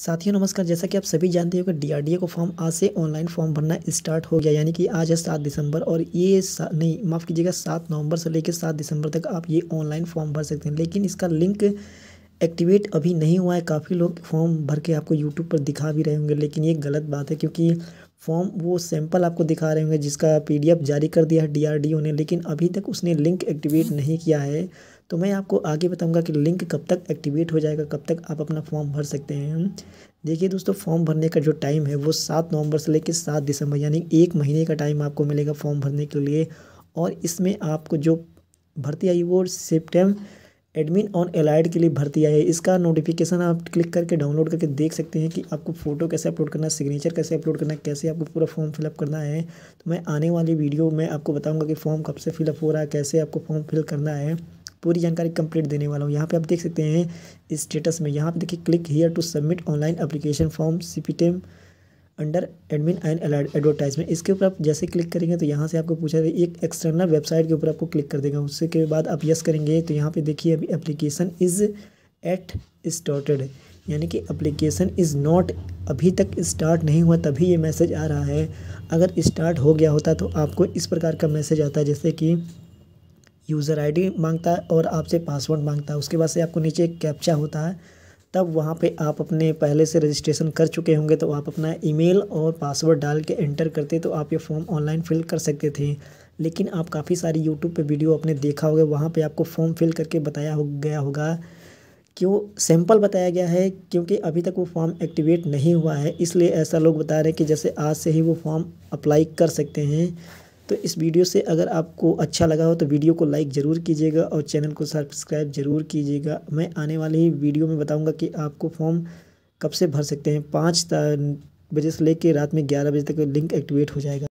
साथियों नमस्कार जैसा कि आप सभी जानते हो कि डी को फॉर्म आज से ऑनलाइन फॉर्म भरना स्टार्ट हो गया यानी कि आज है सात दिसंबर और ये नहीं माफ़ कीजिएगा सात नवंबर से लेकर सात दिसंबर तक आप ये ऑनलाइन फॉर्म भर सकते हैं लेकिन इसका लिंक एक्टिवेट अभी नहीं हुआ है काफ़ी लोग फॉर्म भर के आपको यूट्यूब पर दिखा भी रहे होंगे लेकिन ये गलत बात है क्योंकि फॉर्म वो सैंपल आपको दिखा रहे होंगे जिसका पी जारी कर दिया है डी ने लेकिन अभी तक उसने लिंक एक्टिवेट नहीं किया है तो मैं आपको आगे बताऊंगा कि लिंक कब तक एक्टिवेट हो जाएगा कब तक आप अपना फॉर्म भर सकते हैं देखिए दोस्तों फॉर्म भरने का जो टाइम है वो सात नवंबर से लेकर सात दिसंबर यानी एक महीने का टाइम आपको मिलेगा फॉर्म भरने के लिए और इसमें आपको जो भर्ती आई वो सेप्टेम एडमिन ऑन एलाइड के लिए भर्ती आई है इसका नोटिफिकेशन आप क्लिक करके डाउनलोड करके देख सकते हैं कि आपको फ़ोटो कैसे अपलोड करना है सिग्नेचर कैसे अपलोड करना है कैसे आपको पूरा फॉर्म फिलअप करना है तो मैं आने वाली वीडियो में आपको बताऊंगा कि फॉर्म कब से फिलअप हो रहा है कैसे आपको फॉर्म फिल करना है पूरी जानकारी कंप्लीट देने वाला हूँ यहाँ पे आप देख सकते हैं इस स्टेटस में यहाँ पे देखिए click here to submit online application form M under admin and advertisement इसके ऊपर आप जैसे क्लिक करेंगे तो यहाँ से आपको पूछा जाए एक एक्सटर्नल वेबसाइट के ऊपर आपको क्लिक कर देगा उसके बाद आप यस करेंगे तो यहाँ पर देखिए अभी एप्लीकेशन इज़ एट स्टार्टेड यानी कि एप्लीकेशन इज़ नॉट अभी तक स्टार्ट नहीं हुआ तभी ये मैसेज आ रहा है अगर स्टार्ट हो गया होता तो आपको इस प्रकार का मैसेज आता है जैसे कि यूज़र आईडी मांगता है और आपसे पासवर्ड मांगता है उसके बाद से आपको नीचे एक कैप्चा होता है तब वहाँ पे आप अपने पहले से रजिस्ट्रेशन कर चुके होंगे तो आप अपना ईमेल और पासवर्ड डाल के एंटर करते तो आप ये फॉर्म ऑनलाइन फिल कर सकते थे लेकिन आप काफ़ी सारी यूट्यूब पे वीडियो आपने देखा होगा वहाँ पे आपको फॉर्म फिल करके बताया हो गया होगा क्यों सैंपल बताया गया है क्योंकि अभी तक वो फॉर्म एक्टिवेट नहीं हुआ है इसलिए ऐसा लोग बता रहे हैं कि जैसे आज से ही वो फॉर्म अप्लाई कर सकते हैं तो इस वीडियो से अगर आपको अच्छा लगा हो तो वीडियो को लाइक ज़रूर कीजिएगा और चैनल को सब्सक्राइब ज़रूर कीजिएगा मैं आने वाली वीडियो में बताऊँगा कि आपको फॉर्म कब से भर सकते हैं पाँच बजे से लेकर रात में ग्यारह बजे तक लिंक एक्टिवेट हो जाएगा